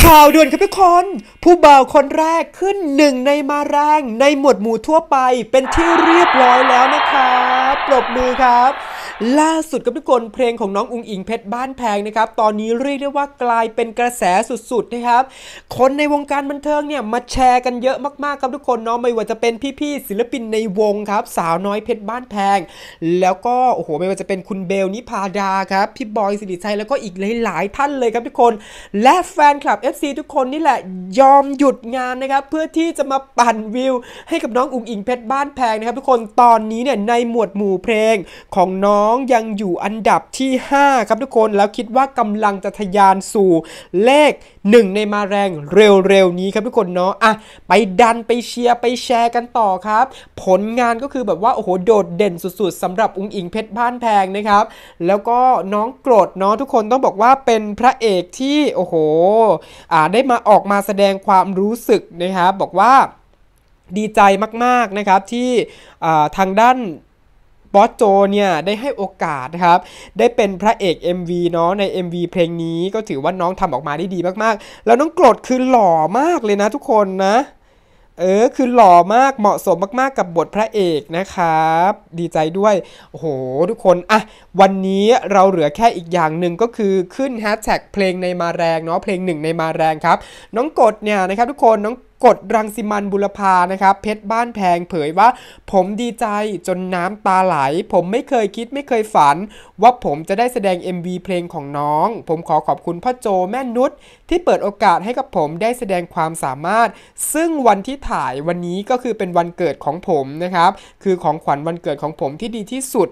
ข่าวด่วนครับทุกคน ผู้บ่าวคนแรกขึ้นหนึ่งในมาแรงในหมวดหมู่ทั่วไปเป็นที่เรียบร้อยแล้วนะครับปรบมือครับล่าสุดกับทุกคนเพลงของน้องอุงอิงเพชรบ้านแพงนะครับตอนนี้เรียกได้ว่ากลายเป็นกระแสสุดๆนะครับคนในวงการบันเทิงเนี่ยมาแชร์กันเยอะมากๆครับทุกคนเนาะไม่ว่าจะเป็นพี่ๆศิลปินในวงครับ สาวน้อยเพชรบ้านแพงแล้วก็โอ้โหไม่ว่าจะเป็นคุณเบลนิพาดาครับพี่บอยสิริชัยแล้วก็อีกหลายๆท่านเลยครับทุกคน และแฟนคลับ FC ทุกคนนี่แหละยอมหยุดงานนะครับเพื่อที่จะมาปั่นวิว ให้กับน้องอุงอิงเพชรบ้านแพงนะครับทุกคนตอนนี้เนี่ยในหมวดหมู่เพลงของน้องน้องยังอยู่อันดับที่ 5 ครับทุกคนแล้วคิดว่ากำลังจะทะยานสู่ เลข 1 ในมาแรงเร็วๆ นี้ครับทุกคนเนาะอ่ะไปดันไปเชียร์ไปแชร์กันต่อครับ ผลงานก็คือแบบว่าโอ้โหโดดเด่นสุดๆสำหรับอุ้งอิงเพชรบ้านแพงนะครับ แล้วก็น้องโกรธเนาะทุกคนต้องบอกว่าเป็นพระเอกที่โอ้โหอ่าได้มาออกมาแสดงความรู้สึกนะครับบอกว่าดีใจมากๆนะครับที่ทางด้านบอสโจเนี่ยได้ให้โอกาสนะครับ ได้เป็นพระเอก MV เนาะใน MV เพลงนี้ ก็ถือว่าน้องทำออกมาได้ดีมากๆ แล้วน้องกรดคือหล่อมากเลยนะทุกคนนะเออคือหล่อมากเหมาะสมมากๆกับบทพระเอกนะครับ ดีใจด้วยโอ้โหทุกคนอ่ะวันนี้เราเหลือแค่อีกอย่างหนึ่งก็คือขึ้นแฮชแท็กเพลงในมาแรงเนาะเพลงหนึ่งในมาแรงครับ น้องกดเนี่ยนะครับทุกคนน้องกดรังสิมันบุรพานะครับ เพชรบ้านแพง เผยว่าผมดีใจจนน้ำตาไหล ผมไม่เคยคิดไม่เคยฝัน ว่าผมจะได้แสดง MV เพลงของน้อง ผมขอขอบคุณพ่อโจแม่นุชที่เปิดโอกาสให้กับผมได้แสดงความสามารถ ซึ่งวันที่ถ่ายวันนี้ก็คือเป็นวันเกิดของผมนะครับ คือของขวัญวันเกิดของผมที่ดีที่สุด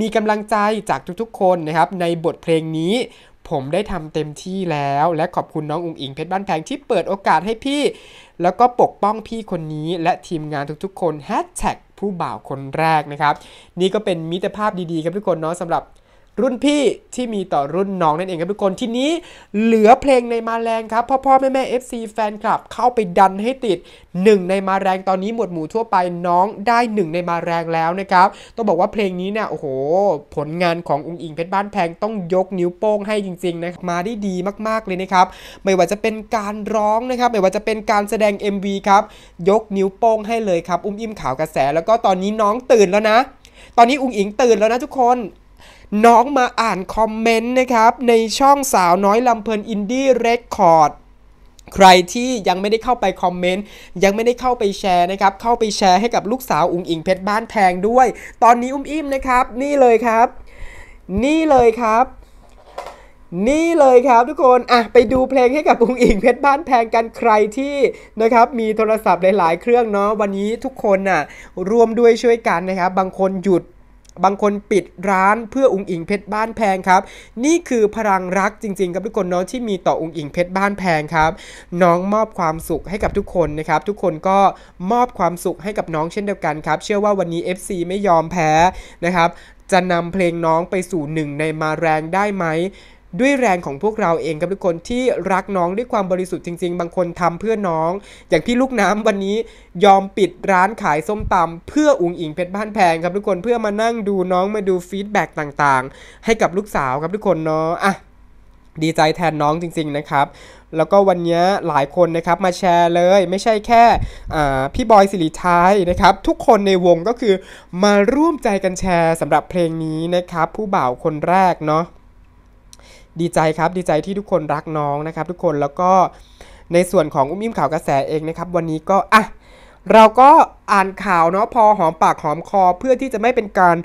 มีกำลังใจจากทุกๆ คนนะครับ ในบทเพลงนี้ ผมได้ทำเต็มที่แล้ว และขอบคุณน้องอุ๋งอิง เพชรบ้านแพงที่เปิดโอกาสให้พี่แล้วก็ปกป้องพี่คนนี้ และทีมงานทุกๆ คนแฮชแท็กผู้บ่าวคนแรกนะครับ นี่ก็เป็นมิตรภาพดี ๆ ครับทุกคนเนาะสำหรับรุ่นพี่ที่มีต่อรุ่นน้องนั่นเองครับทุกคน ทีนี้เหลือเพลงในมาแรงครับพ่อพ่อแม่แม่ FC แฟนคลับ เข้าไปดันให้ติด 1 ในมาแรงตอนนี้หมวดหมู่ทั่วไปน้องได้ 1 ในมาแรงแล้วนะครับต้องบอกว่าเพลงนี้เนี่ยโอ้โห ผลงานขององค์อิงเพชรบ้านแพงต้องยกนิ้วโป้งให้จริงๆนะมาได้ดีมากๆเลยนะครับไม่ว่าจะเป็นการร้องนะครับไม่ว่าจะเป็นการแสดง MV ครับยกนิ้วโป้งให้เลยครับอุ้มอิ่มข่าวกระแสแล้วก็ตอนนี้น้องตื่นแล้วนะ ตอนนี้อุ้งอิงตื่นแล้วนะทุกคนน้องมาอ่านคอมเมนต์นะครับในช่องสาวน้อยลำเพลินอินดี้เรคคอร์ด ใครที่ยังไม่ได้เข้าไปคอมเมนต์ ยังไม่ได้เข้าไปแชร์นะครับ เข้าไปแชร์ให้กับลูกสาวอุ้งอิงเพชรบ้านแพงด้วย ตอนนี้อุ้มอิ่มนะครับ นี่เลยครับ นี่เลยครับ นี่เลยครับทุกคนอ่ะไปดูเพลงให้กับอุ้งอิงเพชรบ้านแพงกันใครที่นะครับมีโทรศัพท์หลาย ๆเครื่องเนาะวันนี้ทุกคนน่ะร่วมด้วยช่วยกันนะครับ บางคนหยุดบางคนปิดร้านเพื่อ อุ้งอิงเพชรบ้านแพงครับนี่คือพลังรักจริงๆครับทุกคนเนาะที่มีต่ออุ้งอิงเพชรบ้านแพงครับน้องมอบความสุขให้กับทุกคนนะครับทุกคนก็มอบความสุขให้กับน้องเช่นเดียวกันครับเชื่อว่าวันนี้ FC ไม่ยอมแพ้นะครับ จะนำเพลงน้องไปสู่หนึ่งในมาแรงได้ไหมด้วยแรงของพวกเราเองครับทุกคนที่รักน้องด้วยความบริสุทธิ์จริงๆ บางคนทำเพื่อน้อง อย่างพี่ลูกน้ำวันนี้ยอมปิดร้านขายส้มตำเพื่ออุ๋งอิงเพชรบ้านแพงครับทุกคน เพื่อมานั่งดูน้องมาดูฟีดแบ็กต่างๆ ให้กับลูกสาวครับทุกคนเนาะอ่ะดีใจแทนน้องจริงๆนะครับ แล้วก็วันนี้หลายคนนะครับ มาแชร์เลย ไม่ใช่แค่พี่บอยสิริชัยนะครับทุกคนในวงก็คือมาร่วมใจกันแชร์สำหรับเพลงนี้นะครับ ผู้บ่าวคนแรกเนาะดีใจครับดีใจที่ทุกคนรักน้องนะครับทุกคนแล้วก็ ในส่วนของอุ้มอิ่มข่าวกระแสเองนะครับวันนี้ก็อ่ะเราก็อ่านข่าวเนาะพอหอมปากหอมคอ เพื่อที่จะไม่เป็นการ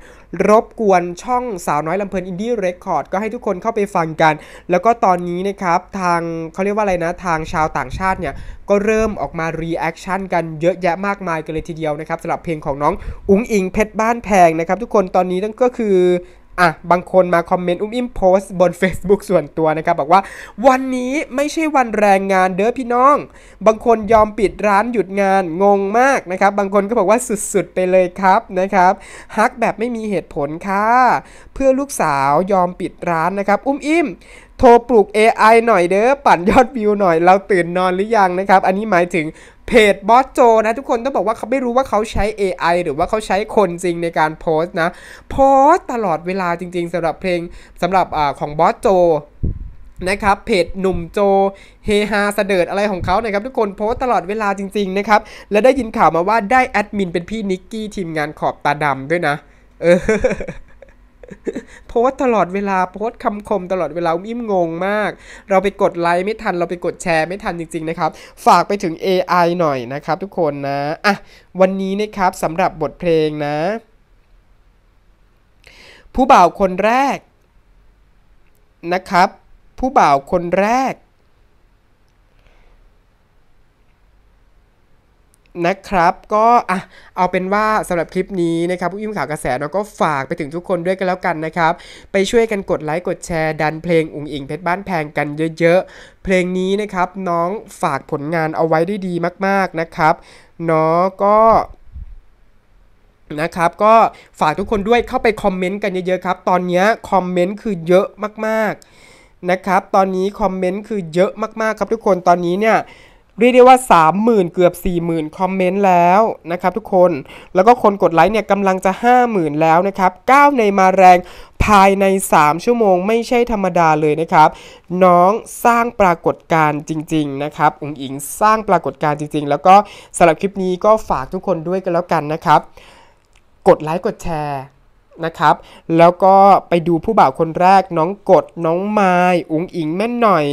รบกวนช่องสาวน้อยลำเพลินอินดี้เรคคอร์ดก็ให้ทุกคนเข้าไปฟังกัน แล้วก็ตอนนี้นะครับ ทางเขาเรียกว่าอะไรนะทางชาวต่างชาติเนี่ยก็เริ่มออกมารีแอคชั่นกันเยอะแยะมากมายกันเลยทีเดียวนะครับสำหรับเพลงของน้องอุ้งอิงเพชรบ้านแพงนะครับทุกคนตอนนี้นนั่ก็คืออ่ะบางคนมาคอมเมนต์ อุ้มอิ่มโพสต์บน Facebook ส่วนตัวนะครับบอกว่าวันนี้ไม่ใช่วันแรงงานเด้อพี่น้อง บางคนยอมปิดร้านหยุดงานงงมากนะครับบางคนก็บอกว่าสุดๆไปเลยครับนะครับฮักแบบไม่มีเหตุผลค่ะเพื่อลูกสาวยอมปิดร้านนะครับอุ้มอิ่มโทรปลุก AI หน่อยเด้อปั่นยอดวิวหน่อยเราตื่นนอนหรือยังนะครับ อันนี้หมายถึงเพจบอสโจนะทุกคนต้องบอกว่าเขาไม่รู้ว่าเขาใช้ AI หรือว่าเขาใช้คนจริงในการโพสต์นะโพสต์ตลอดเวลาจริงๆสำหรับเพลงสำหรับอของบอสโจนะครับเพจหนุ่มโจเฮฮาเสดิร์ดอะไรของเขานะครับทุกคนโพสตลอดเวลาจริงๆนะครับ และได้ยินข่าวมาว่าได้แอดมินเป็นพี่นิกกี้ทีมงานขอบตาดำด้วยนะโพสตลอดเวลา โพสคำคมตลอดเวลาอิ่มงงมาก เราไปกดไลค์ไม่ทัน เราไปกดแชร์ไม่ทันจริงๆนะครับ ฝากไปถึง AI หน่อยนะครับทุกคนนะ อ่ะ วันนี้นะครับสำหรับบทเพลงนะ ผู้บ่าวคนแรก นะครับ ผู้บ่าวคนแรกนะครับ ก็อ่ะเอาเป็นว่าสำหรับคลิปนี้นะครับผู้ยิ้มข่าวกระแสเราก็ฝากไปถึงทุกคนด้วยกันแล้วกันนะครับ ไปช่วยกันกดไลค์ กดแชร์ดันเพลงอุ่งอิงเพชรบ้านแพงกันเยอะๆเพลงนี้นะครับ น้องฝากผลงานเอาไว้ได้ดีมากๆนะครับเนาะก็นะครับ ก็ฝากทุกคนด้วยเข้าไปคอมเมนต์กันเยอะๆครับตอนนี้คอมเมนต์คือเยอะมากๆนะครับ ตอนนี้คอมเมนต์คือเยอะมากๆครับทุกคนตอนนี้เนี่ยเรียกได้ว่า30,000 เกือบ 40,000 คอมเมนต์แล้วนะครับทุกคน แล้วก็คนกดไลค์เนี่ยกำลังจะ50,000 แล้วนะครับก้าวในมาแรงภายใน 3 ชั่วโมง ไม่ใช่ธรรมดาเลยนะครับ น้องสร้างปรากฏการณ์จริงๆนะครับ อุ๋งอิงสร้างปรากฏการณ์จริงๆ แล้วก็สำหรับคลิปนี้ก็ฝากทุกคนด้วยกันแล้วกัน นะครับ กดไลค์ กดแชร์นะครับแล้วก็ไปดูผู้บ่าวคนแรกน้องกด น้องไม้ อุ๋งอิง แม่นหน่อย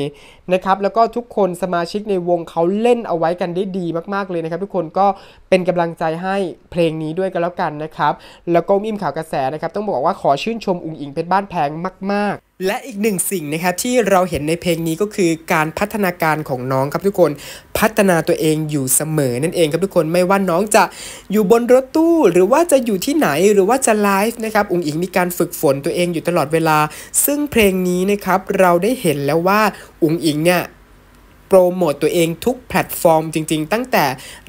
นะครับแล้วก็ทุกคนสมาชิกในวงเขาเล่นเอาไว้กันได้ดีมากๆเลยนะครับ ทุกคนก็เป็นกำลังใจให้เพลงนี้ด้วยกันแล้วกันนะครับแล้วก็มิมข่าวกระแสนะครับต้องบอกว่าขอชื่นชมอุ๋งอิงเป็นบ้านแพงมากๆและอีกหนึ่งสิ่งนะครับที่เราเห็นในเพลงนี้ก็คือการพัฒนาการของน้องครับทุกคน พัฒนาตัวเองอยู่เสมอนั่นเองครับทุกคนไม่ว่าน้องจะอยู่บนรถตู้หรือว่าจะอยู่ที่ไหนหรือว่าจะไลฟ์นะครับอุ๋งอิงมีการฝึกฝนตัวเองอยู่ตลอดเวลา ซึ่งเพลงนี้นะครับเราได้เห็นแล้วว่าอุ๋งอิงเนี่ยโปรโมตตัวเองทุกแพลตฟอร์มจริง ๆ ตั้งแต่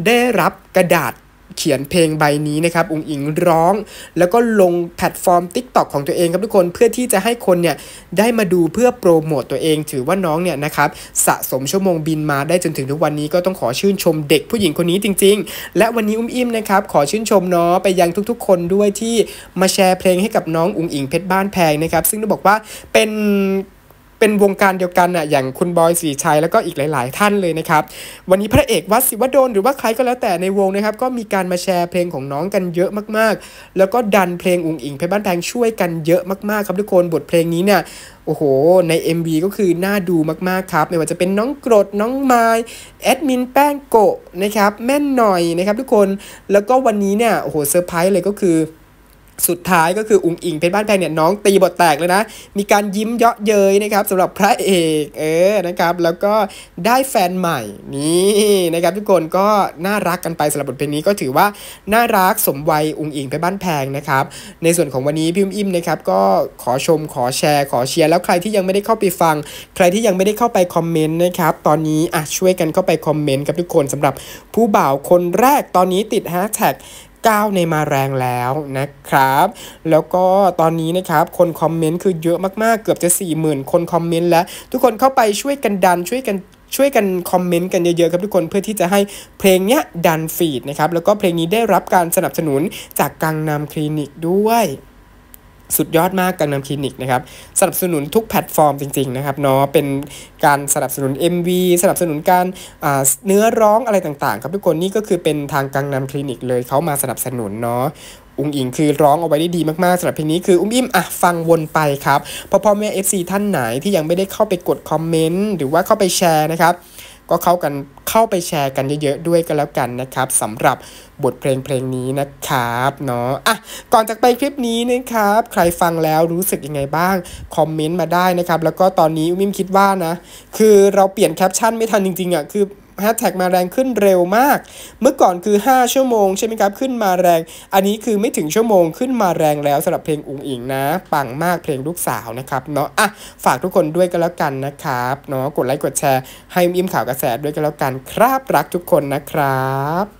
ได้รับกระดาษเขียนเพลงใบนี้นะครับ อุงอิงร้อง แล้วก็ลงแพลตฟอร์ม t i k t o อกของตัวเองครับทุกคน เพื่อที่จะให้คนเนี่ยได้มาดูเพื่อโปรโมตตัวเอง ถือว่าน้องเนี่ยนะครับสะสมชั่วโมงบินมาได้จนถึงทุกวันนี้ก็ต้องขอชื่นชมเด็กผู้หญิงคนนี้จริง ๆ และวันนี้อุ้มอิ่มนะครับขอชื่นชมเนาะไปยังทุกๆ คนด้วยที่มาแชร์เพลงให้กับน้องอุงอิงเพชรบ้านแพงนะครับ ซึ่งต้องบอกว่าเป็นเป็นวงการเดียวกันน่ะ อย่างคุณ บอยสีชัยแล้วก็อีกหลายๆ ท่านเลยนะครับ วันนี้พระเอกวัดศิวดลหรือว่าใครก็แล้วแต่ในวงนะครับ ก็มีการมาแชร์เพลงของน้องกันเยอะมากๆ แล้วก็ดันเพลงอุ๋งอิงเพชรบ้านแพงช่วยกันเยอะมากๆครับทุกคน บทเพลงนี้เนี่ยโอ้โห ใน MV ก็คือ น่าดูมากๆครับ ไม่ว่าจะเป็นน้องกรดน้องไม้แอดมินแป้งโกะนะครับแม่นหน่อยนะครับทุกคน แล้วก็วันนี้เนี่ยโอ้โหเซอร์ไพรส์เลยก็คือสุดท้ายก็คืออุงอิงเพชรบ้านแพงเนี่ยน้องตีบทแตกเลยนะมีการยิ้มเยาะเย้ยนะครับสำหรับพระเอกเออนะครับแล้วก็ได้แฟนใหม่นี่นะครับ ทุกคนก็น่ารักกันไปสำหรับบทเพลงนี้ก็ถือว่าน่ารักสมวัยอุงอิงเพชรบ้านแพงนะครับในส่วนของวันนี้พิมพ์อิ่มนะครับก็ขอชมขอแชร์ ขอเชียร์แล้วใครที่ยังไม่ได้เข้าไปฟัง ใครที่ยังไม่ได้เข้าไปคอมเมนต์นะครับตอนนี้อ่ะช่วยกันเข้าไปคอมเมนต์ครับทุกคนสำหรับผู้บ่าวคนแรกตอนนี้ติดแฮชแท็กก้วในมาแรงแล้วนะครับ แล้วก็ตอนนี้นะครับคนคอมเมนต์คือเยอะมากๆ เกือบจะ4มื0 0 คนคอมเมนต์แล้ว ทุกคนเข้าไปช่วยกันดันช่วยกันช่วยกันคอมเมนต์กันเยอะๆครับทุกคนเพื่อที่จะให้เพลงเนี้ยดันฟีดนะครับแล้วก็เพลงนี้ได้รับการสนับสนุนจากกังนำคลินิกด้วยสุดยอดมากกังนำคลินิกนะครับสนับสนุนทุกแพลตฟอร์มจริงๆนะครับเนาะเป็นการสนับสนุน MV สนับสนุนการเนื้อร้องอะไรต่าง ๆ ครับทุกคนนี่ก็คือเป็นทางกังนำคลินิกเลยเขามาสนับสนุนเนาะอุ้งอิงคือร้องเอาไว้ได้ดีมากๆสำหรับเพลงนี้ คืออุ้มอิ่มอ่ะฟังวนไปครับพอพ่อแม่ FC ท่านไหนที่ยังไม่ได้เข้าไปกดคอมเมนต์หรือว่าเข้าไปแชร์นะครับก็เข้ากันเข้าไปแชร์กันเยอะ ๆ ด้วยกันแล้วกันนะครับ สำหรับบทเพลงเพลงนี้นะครับ เนาะ อ่ะ ก่อนจากไปคลิปนี้นะครับ ใครฟังแล้วรู้สึกยังไงบ้าง คอมเมนต์มาได้นะครับ แล้วก็ตอนนี้มิมคิดว่านะ คือเราเปลี่ยนแคปชั่นไม่ทันจริงๆอะ่ะคือแฮชแท็กมาแรงขึ้นเร็วมาก เมื่อก่อนคือ5ชั่วโมงใช่ไหมครับ ขึ้นมาแรง อันนี้คือไม่ถึงชั่วโมงขึ้นมาแรงแล้วสำหรับเพลงอุ๋งอิงนะปังมากเพลงลูกสาวนะครับเนาะอ่ะฝากทุกคนด้วยกันแล้วกันนะครับเนาะกดไลค์กดแชร์ ให้อิ่มข่าวกระแสด้วยกันแล้วกันครับรักทุกคนนะครับ